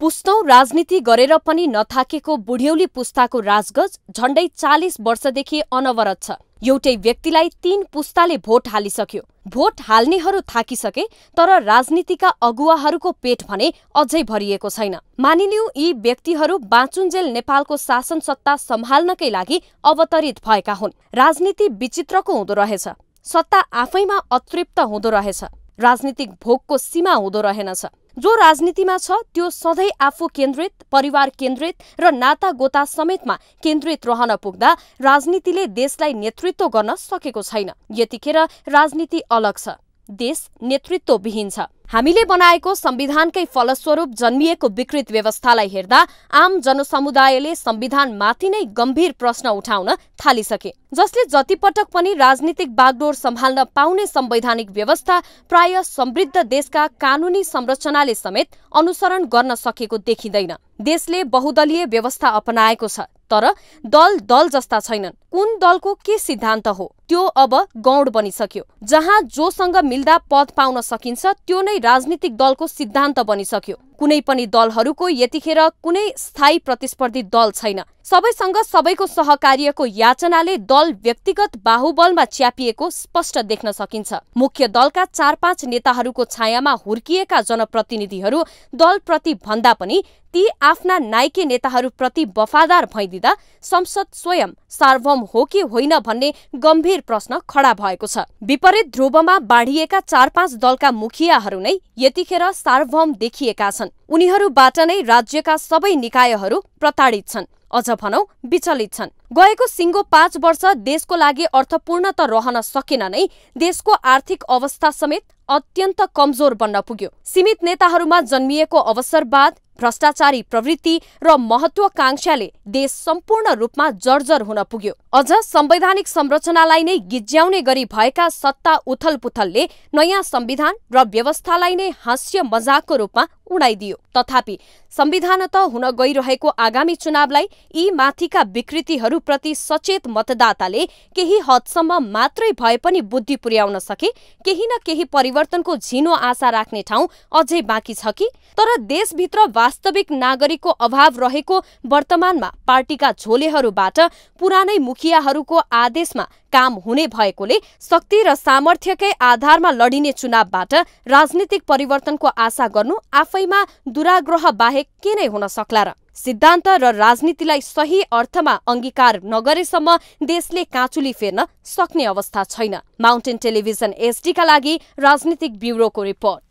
पुस्तौं राजनीति गरेर पनि नथाकेको बुढ्यौली पुस्ताको राजगज झण्डै चालिस वर्षदेखि अनवरत छ एउटै व्यक्तिलाई तीन पुस्ताले भोट हालिसक्यो भोट हाल्नेहरू थाकिसके तर राजनीतिका अगुवाहरूको पेट भने अझै भरिएको छैन मानिलिउ यी व्यक्तिहरू बाँचुन्जेल नेपालको शासन सत्ता सम्हाल्नकै लागि अवतरित भएका हुन् राजनीति विचित्रको हुँदो रहेछ सत्ता आफैमा अतृप्त हुँदो रहेछ राजनीतिक भोगको सीमा हुँदो रहेनछ जो राजनीतिमा छ त्यो सधैँ आफू केन्द्रित परिवार केन्द्रित र नाता गोता समेतमा केन्द्रित रहन पुग्दा राजनीतिले देशलाई नेतृत्व गर्न सकेको छैन यतिखेर राजनीति अलग छ देश नेतृत्वविहीन छ हामीले बनाएको संविधानकै फलस्वरूप जन्मिएको विकृत व्यवस्थालाई हेर्दा आम जनसमुदायले संविधानमाथि नै गम्भीर प्रश्न उठाउन थालिसके जसले जतिपटक पनि राजनीतिक बागडोर सम्हाल्न पाउने संवैधानिक व्यवस्था प्राय समृद्ध देशका कानूनी संरचनाले समेत अनुसरण गर्न सकेको देखिँदैन देशले बहुदलीय व्यवस्था अपनाएको छ तर दल दल जस्ता छैनन् कुन दलको के सिद्धान्त हो त्यो अब गौड बनिसक्यो जहाँ जोसँग मिल्दा पद पाउन सकिन्छ त्यो नै राजनीतिक दलको सिद्धान्त बनिसक्यो कुनै पनि दलहरूको यतिखेर कुनै स्थायी प्रतिस्पर्धी दल छैन सबैसँग सबैको सहकार्यको याचनाले दल व्यक्तिगत बाहुबलमा च्यापिएको स्पष्ट देख्न सकिन्छ मुख्य दलका चार पाँच नेताहरूको छायामा हुर्किएका जनप्रतिनिधिहरू दलप्रति भन्दा पनि ती आफ्ना नाइके नेताहरूप्रति वफादार भइदिँदा संसद स्वयं सार्वभौम हो कि होइन भन्ने गम्भीर प्रश्न खडा भएको छ विपरीत ध्रुवमा बाढिएका चार पाँच दलका मुखियाहरू नै यतिखेर सार्वभौम देखिएका छन् उनीहरूबाट नै राज्यका सबै निकायहरू प्रताडित छन् अझ भनौ विचलित छन् गएको सिङ्गो पाँच वर्ष देशको लागि अर्थपूर्ण त रहन सकेन नै देशको आर्थिक अवस्था समेत अत्यन्त कमजोर बन्न पुग्यो सीमित नेताहरूमा जन्मिएको अवसरवाद भ्रष्टाचारी प्रवृत्ति र महत्वाकांक्षाले देश सम्पूर्ण रूपमा जर्जर हुन पुग्यो अझ संवैधानिक संरचनालाई नै गिज्याउने गरी भएका सत्ता उथलपुथलले नयाँ संविधान र व्यवस्थालाई नै हास्य मजाकको रूपमा उडाइदियो तथापि संविधान त हुन गइरहेको आगामी चुनावलाई यी माथिका विकृतिहरूप्रति सचेत मतदाताले केही हदसम्म मात्रै भए पनि बुद्धि पुर्याउन सके केही न केही परिवर्तनको झिनो आशा राख्ने ठाउँ अझै बाँकी छ कि तर देशभित्र वास्तविक नागरिकको अभाव रहेको वर्तमानमा पार्टीका झोलेहरूबाट पुरानै मुखियाहरूको आदेशमा काम हुने भएकोले शक्ति र सामर्थ्यकै आधारमा लडिने चुनावबाट राजनीतिक परिवर्तनको आशा गर्नु आफैमा दुराग्रह बाहेक के नै हुन सक्ला र सिद्धान्त र राजनीतिलाई सही अर्थमा अङ्गीकार नगरेसम्म देशले काँचुली फेर्न सक्ने अवस्था छैन माउन्टेन टेलिभिजन एसडीका लागि राजनीतिक ब्युरोको रिपोर्ट